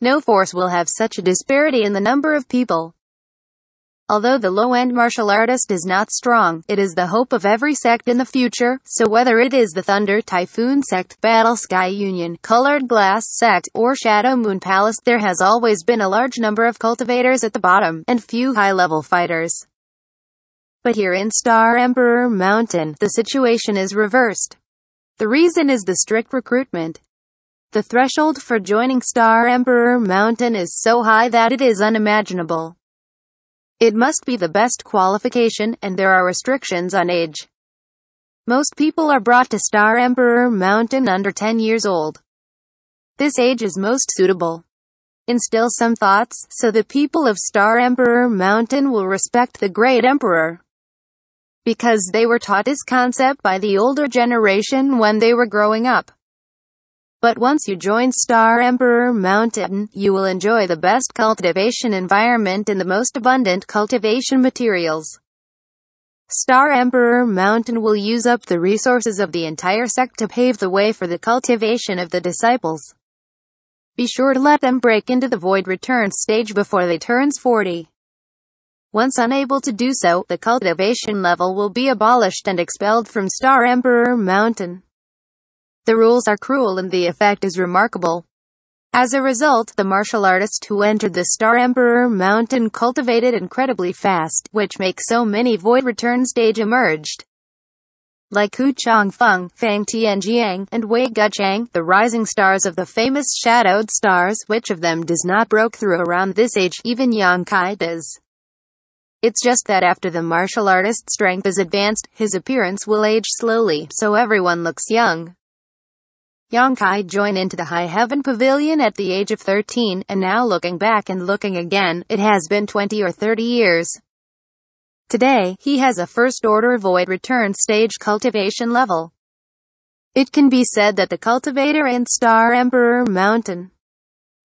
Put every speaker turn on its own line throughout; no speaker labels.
No force will have such a disparity in the number of people Although the low-end martial artist is not strong, it is the hope of every sect in the future, so whether it is the Thunder Typhoon sect, Battle Sky Union, Colored Glass sect, or Shadow Moon Palace, there has always been a large number of cultivators at the bottom, and few high-level fighters. But here in Star Emperor Mountain, the situation is reversed. The reason is the strict recruitment. The threshold for joining Star Emperor Mountain is so high that it is unimaginable. It must be the best qualification, and there are restrictions on age. Most people are brought to Star Emperor Mountain under 10 years old. This age is most suitable. Instill some thoughts, so the people of Star Emperor Mountain will respect the great emperor. Because they were taught this concept by the older generation when they were growing up. But once you join Star Emperor Mountain, you will enjoy the best cultivation environment and the most abundant cultivation materials. Star Emperor Mountain will use up the resources of the entire sect to pave the way for the cultivation of the disciples. Be sure to let them break into the void return stage before they turns 40. Once unable to do so, the cultivation level will be abolished and expelled from Star Emperor Mountain. The rules are cruel and the effect is remarkable. As a result, the martial artist who entered the Star Emperor Mountain cultivated incredibly fast, which makes so many void return stage emerged. Like Hu Feng, Fang Tianjiang, and Wei Guchang, the rising stars of the famous Shadowed Stars, which of them does not broke through around this age, even Yang Kai does. It's just that after the martial artist's strength is advanced, his appearance will age slowly, so everyone looks young. Yonkai join into the High Heaven Pavilion at the age of 13, and now looking back and looking again, it has been 20 or 30 years. Today, he has a First Order Void Return stage cultivation level. It can be said that the cultivator and Star Emperor Mountain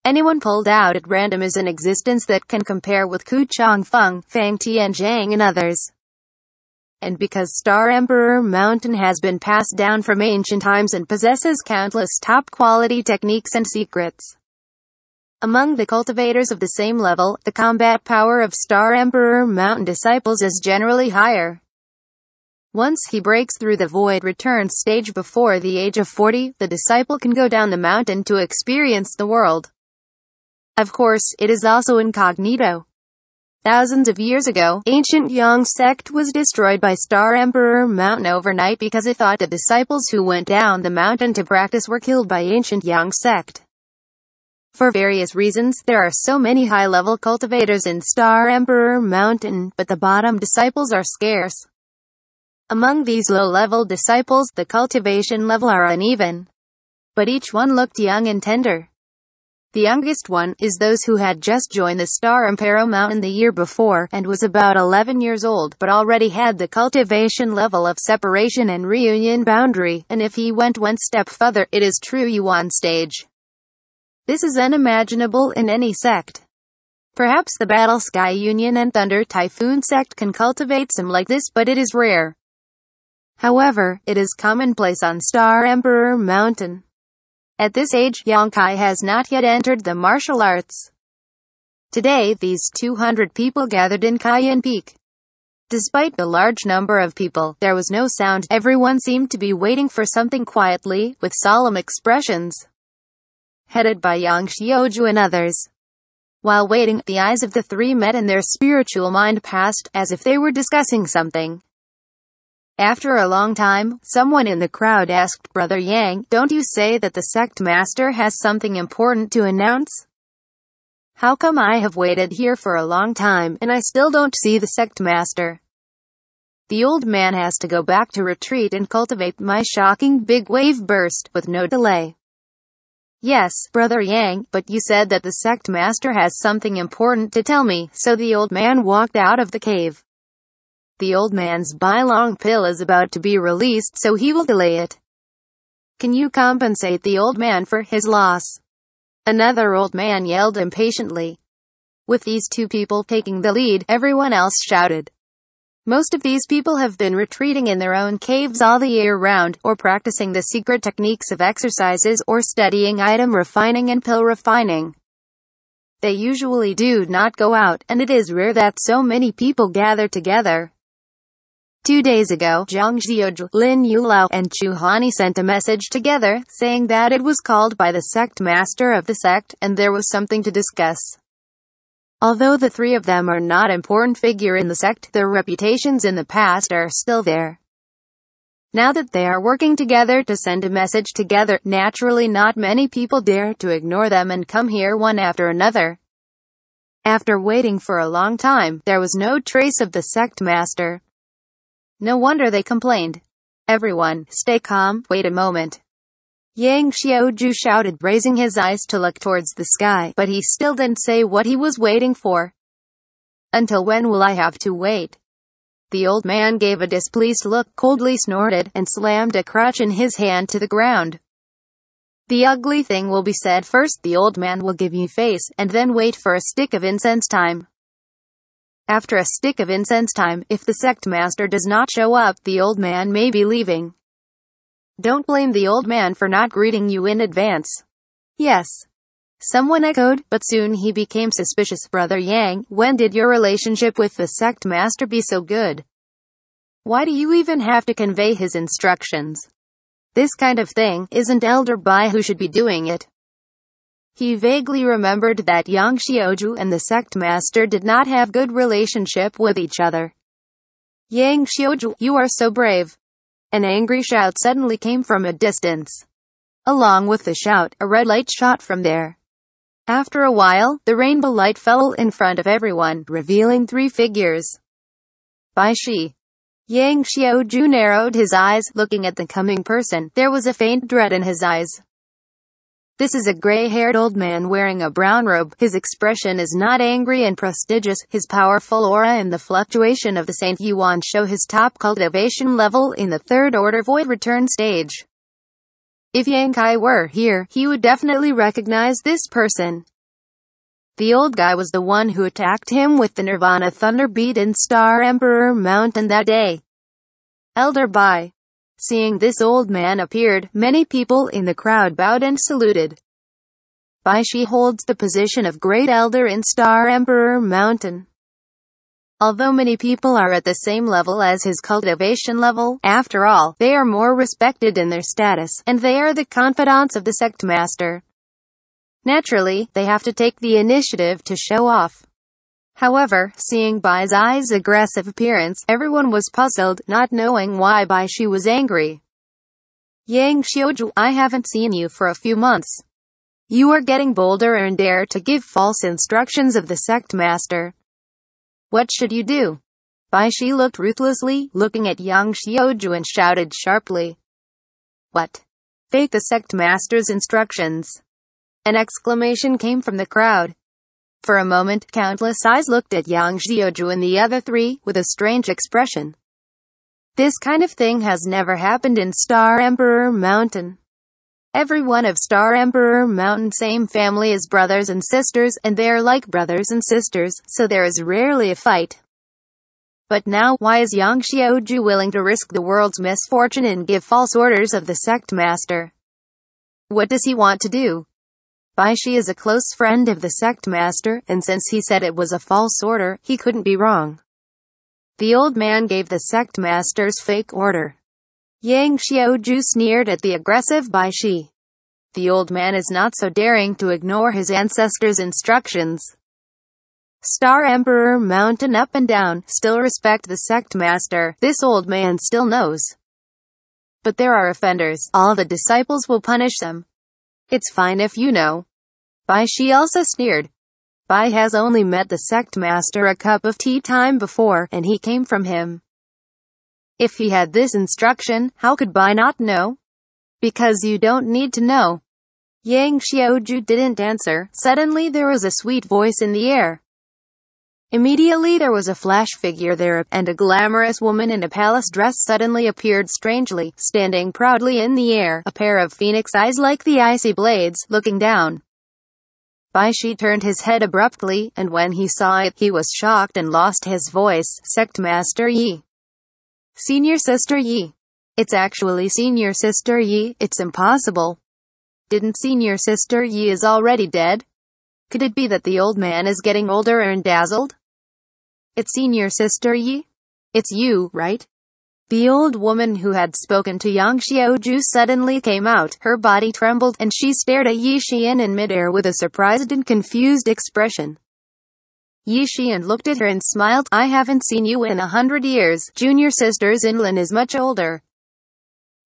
Anyone pulled out at random is an existence that can compare with Ku Chong Feng, Fang Tianzhang and others and because Star Emperor Mountain has been passed down from ancient times and possesses countless top-quality techniques and secrets. Among the cultivators of the same level, the combat power of Star Emperor Mountain disciples is generally higher. Once he breaks through the void return stage before the age of 40, the disciple can go down the mountain to experience the world. Of course, it is also incognito. Thousands of years ago, ancient Yang sect was destroyed by Star Emperor Mountain overnight because it thought the disciples who went down the mountain to practice were killed by ancient Yang sect. For various reasons, there are so many high-level cultivators in Star Emperor Mountain, but the bottom disciples are scarce. Among these low-level disciples, the cultivation level are uneven. But each one looked young and tender. The youngest one is those who had just joined the Star Impero Mountain the year before, and was about 11 years old, but already had the cultivation level of separation and reunion boundary, and if he went one step further, it is true you on stage. This is unimaginable in any sect. Perhaps the Battle Sky Union and Thunder Typhoon sect can cultivate some like this, but it is rare. However, it is commonplace on Star Emperor Mountain. At this age, Yonkai has not yet entered the martial arts. Today these 200 people gathered in Kaiyan Peak. Despite the large number of people, there was no sound, everyone seemed to be waiting for something quietly, with solemn expressions. Headed by Yang Xioju and others. While waiting, the eyes of the three met and their spiritual mind passed, as if they were discussing something. After a long time, someone in the crowd asked Brother Yang, don't you say that the sect master has something important to announce? How come I have waited here for a long time, and I still don't see the sect master? The old man has to go back to retreat and cultivate my shocking big wave burst, with no delay. Yes, Brother Yang, but you said that the sect master has something important to tell me, so the old man walked out of the cave. The old man's bylong pill is about to be released so he will delay it. Can you compensate the old man for his loss? Another old man yelled impatiently. With these two people taking the lead, everyone else shouted. Most of these people have been retreating in their own caves all the year round, or practicing the secret techniques of exercises or studying item refining and pill refining. They usually do not go out, and it is rare that so many people gather together, Two days ago, Zhang Xiuju, Lin Yulao, and Chu Hani sent a message together, saying that it was called by the sect master of the sect, and there was something to discuss. Although the three of them are not important figure in the sect, their reputations in the past are still there. Now that they are working together to send a message together, naturally not many people dare to ignore them and come here one after another. After waiting for a long time, there was no trace of the sect master. No wonder they complained. Everyone, stay calm, wait a moment. Yang Xiaoju shouted, raising his eyes to look towards the sky, but he still didn't say what he was waiting for. Until when will I have to wait? The old man gave a displeased look, coldly snorted, and slammed a crotch in his hand to the ground. The ugly thing will be said first, the old man will give you face, and then wait for a stick of incense time. After a stick of incense time, if the sect master does not show up, the old man may be leaving. Don't blame the old man for not greeting you in advance. Yes. Someone echoed, but soon he became suspicious. Brother Yang, when did your relationship with the sect master be so good? Why do you even have to convey his instructions? This kind of thing, isn't Elder Bai who should be doing it. He vaguely remembered that Yang Xiaoju and the sect master did not have good relationship with each other. Yang Xiaoju, you are so brave. An angry shout suddenly came from a distance. Along with the shout, a red light shot from there. After a while, the rainbow light fell in front of everyone, revealing three figures. Bai Shi. Yang Xiaoju narrowed his eyes, looking at the coming person. There was a faint dread in his eyes. This is a gray-haired old man wearing a brown robe. His expression is not angry and prestigious. His powerful aura and the fluctuation of the Saint Yuan show his top cultivation level in the third order void return stage. If Yang Kai were here, he would definitely recognize this person. The old guy was the one who attacked him with the Nirvana Thunderbeat in Star Emperor Mountain that day. Elder Bai. Seeing this old man appeared, many people in the crowd bowed and saluted. Bai Shi holds the position of Great Elder in Star Emperor Mountain. Although many people are at the same level as his cultivation level, after all, they are more respected in their status, and they are the confidants of the sect master. Naturally, they have to take the initiative to show off. However, seeing Bai's eyes aggressive appearance, everyone was puzzled, not knowing why Bai she was angry. Yang Xiuju, I haven't seen you for a few months. You are getting bolder and dare to give false instructions of the sect master. What should you do? Bai Shi looked ruthlessly, looking at Yang Xiuju and shouted sharply. What? Fake the sect master's instructions. An exclamation came from the crowd. For a moment, countless eyes looked at Yang Xiaoju and the other three, with a strange expression. This kind of thing has never happened in Star Emperor Mountain. Everyone of Star Emperor Mountain same family is brothers and sisters, and they are like brothers and sisters, so there is rarely a fight. But now, why is Yang Xiaoju willing to risk the world's misfortune and give false orders of the sect master? What does he want to do? Baishi is a close friend of the sect master, and since he said it was a false order, he couldn't be wrong. The old man gave the sect master's fake order. Yang Xiaoju sneered at the aggressive Baishi. The old man is not so daring to ignore his ancestors' instructions. Star Emperor Mountain up and down, still respect the sect master, this old man still knows. But there are offenders, all the disciples will punish them. It's fine if you know. Bai she also sneered. Bai has only met the sect master a cup of tea time before, and he came from him. If he had this instruction, how could Bai not know? Because you don't need to know. Yang Xiaoju didn't answer. Suddenly there was a sweet voice in the air. Immediately there was a flash figure there, and a glamorous woman in a palace dress suddenly appeared strangely, standing proudly in the air, a pair of phoenix eyes like the icy blades, looking down. Baishi turned his head abruptly, and when he saw it, he was shocked and lost his voice. Sect Master Yi. Senior Sister Yi. It's actually Senior Sister Yi, it's impossible. Didn't Senior Sister Yi is already dead? Could it be that the old man is getting older and dazzled? It's Senior Sister Yi? It's you, right? The old woman who had spoken to Yang Xiaoju suddenly came out, her body trembled, and she stared at Yi Xian in midair with a surprised and confused expression. Yi Xian looked at her and smiled, I haven't seen you in a hundred years, junior sister Zinlin is much older.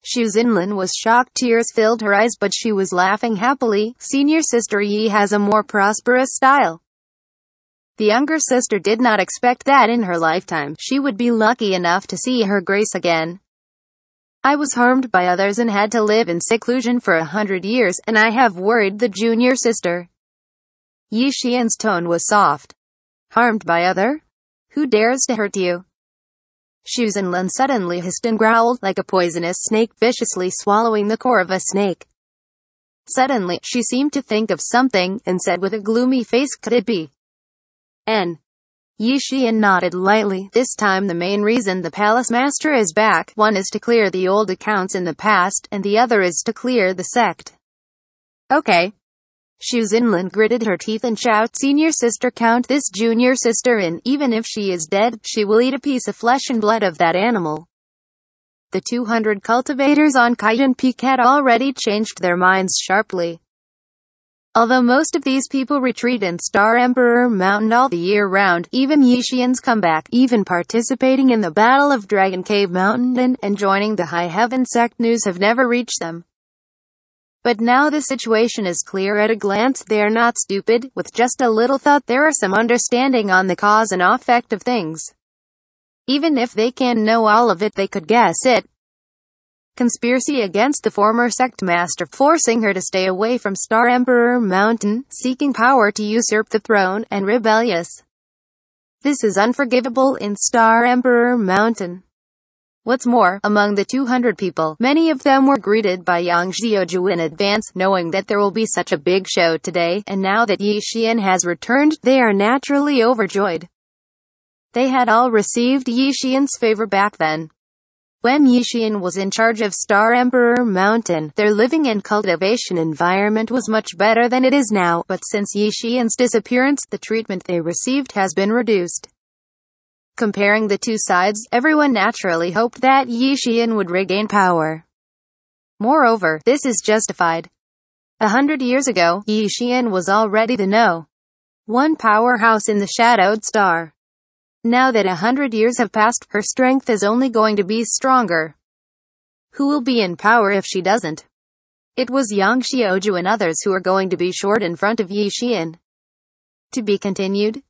Xu Zinlin was shocked, tears filled her eyes but she was laughing happily, senior sister Yi has a more prosperous style. The younger sister did not expect that in her lifetime, she would be lucky enough to see her grace again. I was harmed by others and had to live in seclusion for a hundred years, and I have worried the junior sister. Yi Xian's tone was soft. Harmed by other? Who dares to hurt you? Xu Lin suddenly hissed and growled like a poisonous snake viciously swallowing the core of a snake. Suddenly, she seemed to think of something, and said with a gloomy face, could it be? N. Yixian nodded lightly. This time the main reason the palace master is back, one is to clear the old accounts in the past, and the other is to clear the sect. Okay. Xu Zinlin gritted her teeth and shouted, Senior sister count this junior sister in, even if she is dead, she will eat a piece of flesh and blood of that animal. The 200 cultivators on Kaiden Peak had already changed their minds sharply. Although most of these people retreat in Star Emperor Mountain all the year round, even Yishians come back, even participating in the Battle of Dragon Cave Mountain and, joining the High Heaven sect news have never reached them. But now the situation is clear at a glance, they're not stupid, with just a little thought there are some understanding on the cause and effect of things. Even if they can't know all of it they could guess it, conspiracy against the former sect master, forcing her to stay away from Star Emperor Mountain, seeking power to usurp the throne, and rebellious. This is unforgivable in Star Emperor Mountain. What's more, among the 200 people, many of them were greeted by Yang Zioju in advance, knowing that there will be such a big show today, and now that Yi Xian has returned, they are naturally overjoyed. They had all received Yi Xian's favor back then. When Yixian was in charge of Star Emperor Mountain, their living and cultivation environment was much better than it is now, but since Yixian's disappearance, the treatment they received has been reduced. Comparing the two sides, everyone naturally hoped that Yixian would regain power. Moreover, this is justified. A hundred years ago, Yixian was already the No. 1 powerhouse in the Shadowed Star. Now that a hundred years have passed, her strength is only going to be stronger. Who will be in power if she doesn't? It was Yang Xiaoju and others who are going to be short in front of Yi Xian. To be continued.